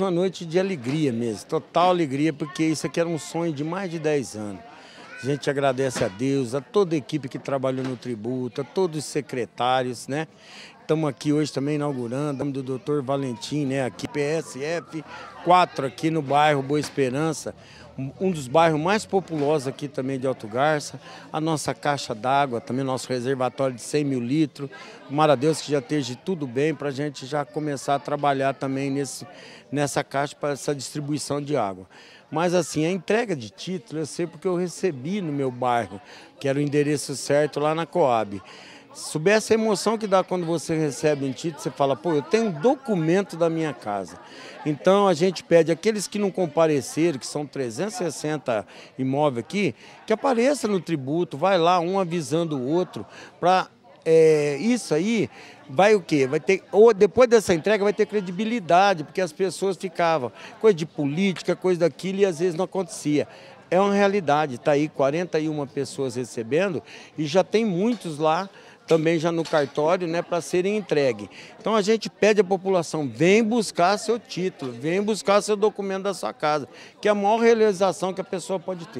uma noite de alegria mesmo, total alegria, porque isso aqui era um sonho de mais de 10 anos. A gente agradece a Deus, a toda a equipe que trabalhou no tributo, a todos os secretários, né? Estamos aqui hoje também inaugurando, do doutor Valentim, né, aqui, PSF 4, aqui no bairro Boa Esperança, um dos bairros mais populosos aqui também de Alto Garça. A nossa caixa d'água, também nosso reservatório de 100 mil litros. Tomara a Deus que já esteja tudo bem para a gente já começar a trabalhar também nesse, nessa caixa para essa distribuição de água. Mas assim, a entrega de título eu sei porque eu recebi no meu bairro, que era o endereço certo lá na Coab. Souber essa emoção que dá quando você recebe um título, você fala, pô, eu tenho um documento da minha casa. Então a gente pede aqueles que não compareceram, que são 360 imóveis aqui, que apareça no tributo, vai lá, um avisando o outro, para é, isso aí vai o quê? Vai ter, ou depois dessa entrega vai ter credibilidade, porque as pessoas ficavam, coisa de política, coisa daquilo, e às vezes não acontecia. É uma realidade, está aí 41 pessoas recebendo e já tem muitos lá também já no cartório, né, para serem entregue. Então a gente pede à população, vem buscar seu título, vem buscar seu documento da sua casa, que é a maior realização que a pessoa pode ter.